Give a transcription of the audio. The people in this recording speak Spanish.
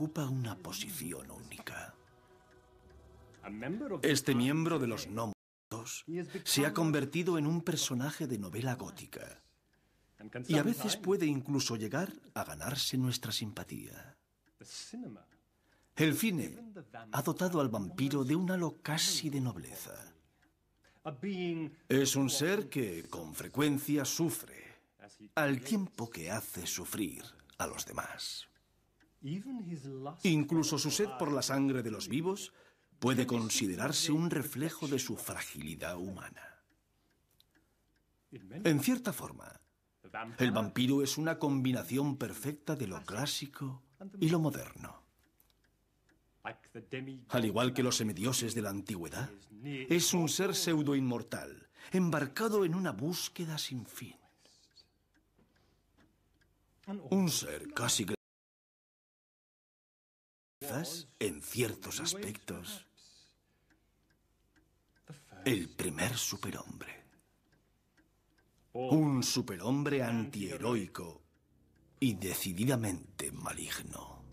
ocupa una posición única. Este miembro de los no muertos se ha convertido en un personaje de novela gótica y a veces puede incluso llegar a ganarse nuestra simpatía. El cine ha dotado al vampiro de un halo casi de nobleza. Es un ser que con frecuencia sufre, al tiempo que hace sufrir a los demás. Incluso su sed por la sangre de los vivos puede considerarse un reflejo de su fragilidad humana. En cierta forma, el vampiro es una combinación perfecta de lo clásico y lo moderno. Al igual que los semidioses de la antigüedad, es un ser pseudo-inmortal, embarcado en una búsqueda sin fin. Un ser casi en ciertos aspectos, el primer superhombre. Un superhombre antiheroico y decididamente maligno.